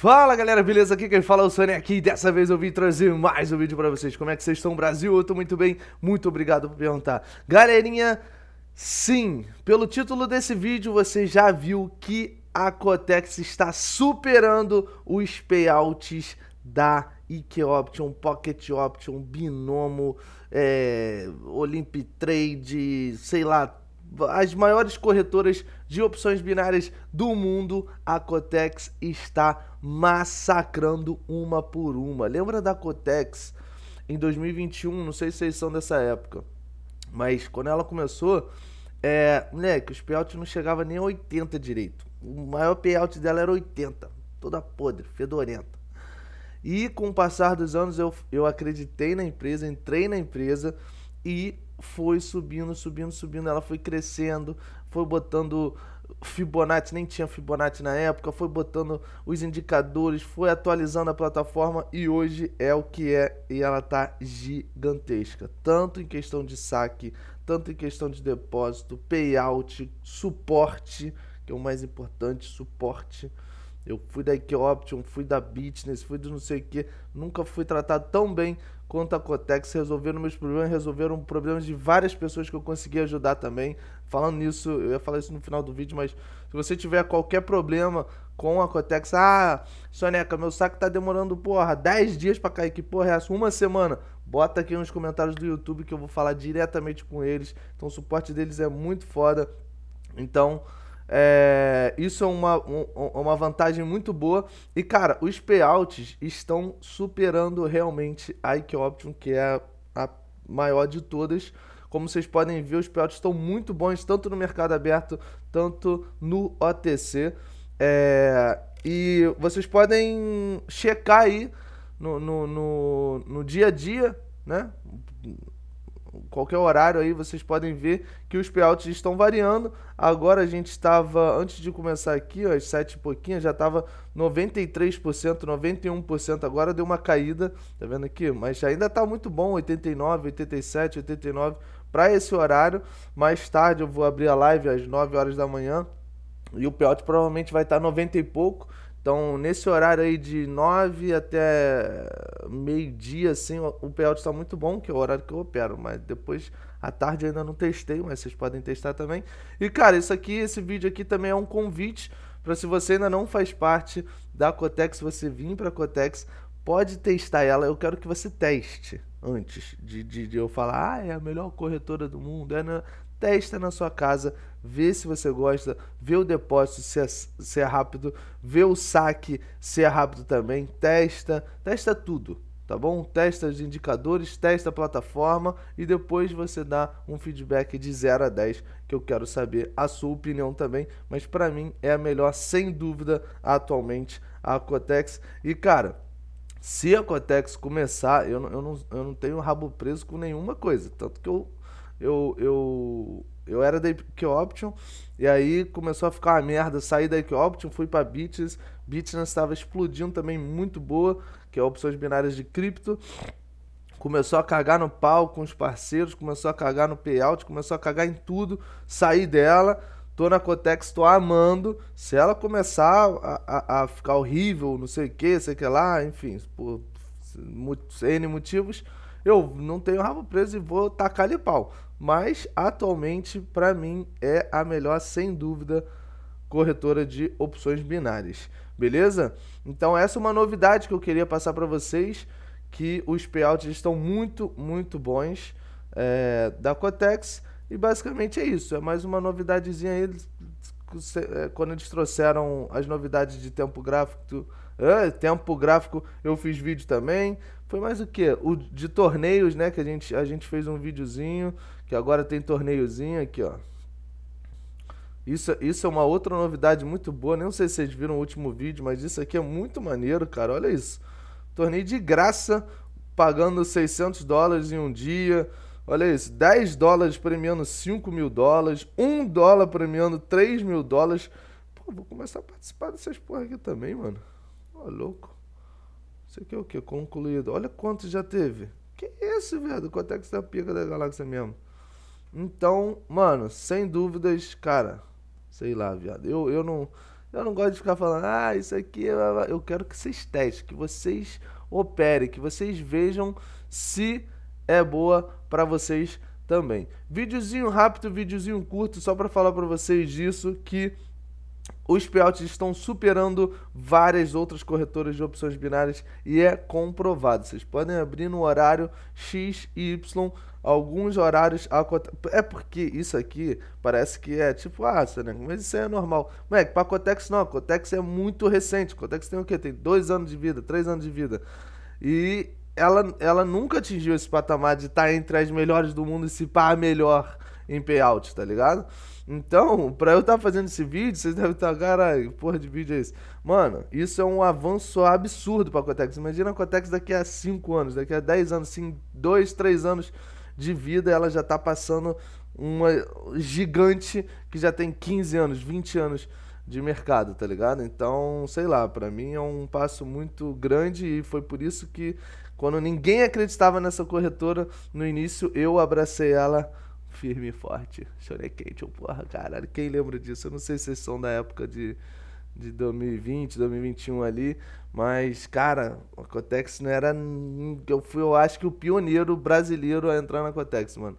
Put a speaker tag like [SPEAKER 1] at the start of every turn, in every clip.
[SPEAKER 1] Fala galera, beleza? Aqui quem fala é o Sony aqui e dessa vez eu vim trazer mais um vídeo pra vocês. Como é que vocês estão, Brasil? Eu tô muito bem, muito obrigado por perguntar. Galerinha, sim, pelo título desse vídeo você já viu que a Cotex está superando os payouts da IQ Option, Pocket Option, Binomo, é, Olymp Trade, sei lá, as maiores corretoras de opções binárias do mundo, a Cotex está massacrando uma por uma. Lembra da Cotex em 2021? Não sei se vocês são dessa época, mas quando ela começou, é, moleque, os payouts não chegava nem a 80 direito. O maior payout dela era 80, toda podre, fedorenta. E com o passar dos anos eu, eu acreditei na empresa, entrei na empresa e foi subindo, subindo, subindo. Ela foi crescendo, foi botando Fibonacci, nem tinha Fibonacci na época, foi botando os indicadores, foi atualizando a plataforma e hoje é o que é e ela tá gigantesca, tanto em questão de saque, tanto em questão de depósito, payout, suporte, que é o mais importante, suporte. Eu fui da Equioption, fui da Business, fui do não sei o que. Nunca fui tratado tão bem quanto a Cotex. Resolveram meus problemas, resolveram problemas de várias pessoas que eu consegui ajudar também. Falando nisso, eu ia falar isso no final do vídeo, mas se você tiver qualquer problema com a Cotex, ah, Soneca, meu saco tá demorando, porra, 10 dias para cair, que porra é essa? Uma semana? Bota aqui nos comentários do YouTube que eu vou falar diretamente com eles. Então o suporte deles é muito foda. Então, é, isso é uma, um, uma vantagem muito boa. E, cara, os payouts estão superando realmente a Ike Option, que é a, a maior de todas. Como vocês podem ver, os payouts estão muito bons, tanto no mercado aberto, tanto no OTC. É, e vocês podem checar aí no, no, no, no dia a dia, né? qualquer horário aí vocês podem ver que os payouts estão variando. Agora a gente estava, antes de começar aqui, ó, às 7 e pouquinho, já estava 93%, 91%. Agora deu uma caída, tá vendo aqui? Mas ainda está muito bom, 89, 87, 89 para esse horário. Mais tarde eu vou abrir a live às 9 horas da manhã e o payout provavelmente vai estar tá 90 e pouco. Então, nesse horário aí de 9 até meio-dia, assim, o payout está muito bom, que é o horário que eu opero, mas depois à tarde eu ainda não testei, mas vocês podem testar também. E cara, isso aqui, esse vídeo aqui também é um convite para se você ainda não faz parte da Cotex, você vir para a Cotex, pode testar ela, eu quero que você teste antes de, de, de eu falar, ah, é a melhor corretora do mundo, é na, testa na sua casa, vê se você gosta, vê o depósito se é, se é rápido, vê o saque se é rápido também, testa, testa tudo, tá bom? Testa os indicadores, testa a plataforma e depois você dá um feedback de 0 a 10, que eu quero saber a sua opinião também, mas para mim é a melhor sem dúvida atualmente a Cotex. E cara, se a Cotex começar, eu, eu, não, eu não tenho rabo preso com nenhuma coisa. Tanto que eu, eu, eu, eu era da Option, e aí começou a ficar uma merda. Saí da Option, fui para Bitches. Bitches estava explodindo também, muito boa, que é opções binárias de cripto começou a cagar no pau com os parceiros, começou a cagar no payout, começou a cagar em tudo, saí dela tô na Cotex, tô amando. Se ela começar a, a, a ficar horrível, não sei o que, sei o que lá, enfim, por N motivos, eu não tenho rabo preso e vou tacar de pau. Mas atualmente, para mim, é a melhor, sem dúvida, corretora de opções binárias. Beleza? Então, essa é uma novidade que eu queria passar para vocês. Que os payouts estão muito, muito bons é, da Cotex. E basicamente é isso. É mais uma novidadezinha aí. É, quando eles trouxeram as novidades de tempo gráfico. Ah, tempo gráfico, eu fiz vídeo também. Foi mais o que? O de torneios, né? Que a gente, a gente fez um videozinho. Que agora tem torneiozinho aqui, ó. Isso, isso é uma outra novidade muito boa. Nem sei se vocês viram o último vídeo, mas isso aqui é muito maneiro, cara. Olha isso. Torneio de graça, pagando 600 dólares em um dia. Olha isso, 10 dólares premiando 5 mil dólares, 1 dólar premiando 3 mil dólares. Pô, vou começar a participar dessas porra aqui também, mano. Ó, louco. Isso aqui é o que? Concluído. Olha quanto já teve. Que isso, velho? Quanto é que está pica da galáxia mesmo? Então, mano, sem dúvidas, cara. Sei lá, viado. Eu, eu não. Eu não gosto de ficar falando, ah, isso aqui. É, eu quero que vocês testem, que vocês operem, que vocês vejam se é boa para vocês também. Videozinho rápido, videozinho curto, só para falar para vocês disso que os payouts estão superando várias outras corretoras de opções binárias e é comprovado. Vocês podem abrir no horário X e Y, alguns horários a É porque isso aqui parece que é tipo, ah, mas isso é normal. Moleque, para a Cotex não, a Cotex é muito recente. A Cotex tem o quê? Tem dois anos de vida, três anos de vida. E ela, ela nunca atingiu esse patamar de estar tá entre as melhores do mundo e se pá melhor em payout, tá ligado? Então, pra eu estar tá fazendo esse vídeo, vocês devem estar, tá, caralho, porra de vídeo é esse? Mano, isso é um avanço absurdo pra Cotex. Imagina a Cotex daqui a 5 anos, daqui a 10 anos, assim, 2, 3 anos de vida, ela já tá passando uma gigante que já tem 15 anos, 20 anos de mercado, tá ligado? Então, sei lá, para mim é um passo muito grande e foi por isso que quando ninguém acreditava nessa corretora, no início eu abracei ela firme e forte. chorei Shorykencho, porra, caralho. Quem lembra disso? Eu não sei se vocês são da época de, de 2020, 2021 ali. Mas, cara, a Cotex não era. Eu fui, eu acho que o pioneiro brasileiro a entrar na Cotex, mano.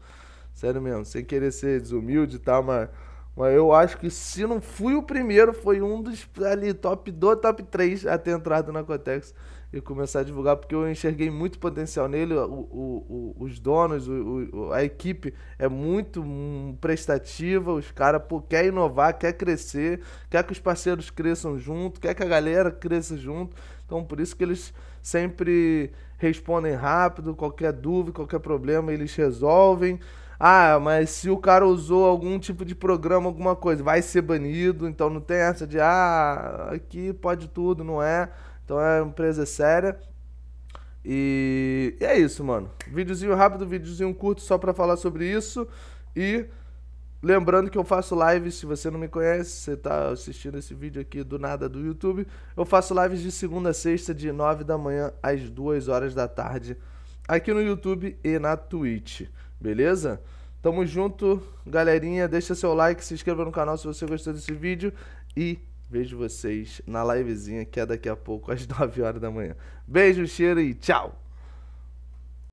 [SPEAKER 1] Sério mesmo, sem querer ser desumilde e tal, mas, mas eu acho que se não fui o primeiro, foi um dos ali, top 2, top 3 a ter entrado na Cotex e começar a divulgar, porque eu enxerguei muito potencial nele. O, o, o os donos, o, a equipe é muito hum, prestativa, os caras quer inovar, quer crescer, quer que os parceiros cresçam junto, quer que a galera cresça junto. Então, por isso que eles sempre respondem rápido, qualquer dúvida, qualquer problema, eles resolvem. Ah, mas se o cara usou algum tipo de programa, alguma coisa, vai ser banido. Então não tem essa de, ah, aqui pode tudo, não é? Então é uma empresa séria. E, e é isso, mano. Vídeozinho rápido, videozinho curto só pra falar sobre isso. E lembrando que eu faço lives, se você não me conhece, você tá assistindo esse vídeo aqui do nada do YouTube, eu faço lives de segunda a sexta, de 9 da manhã às 2 horas da tarde, aqui no YouTube e na Twitch, beleza? Tamo junto, galerinha. Deixa seu like, se inscreva no canal se você gostou desse vídeo e Vejo vocês na livezinha que é daqui a pouco, às 9 horas da manhã. Beijo, cheiro e tchau!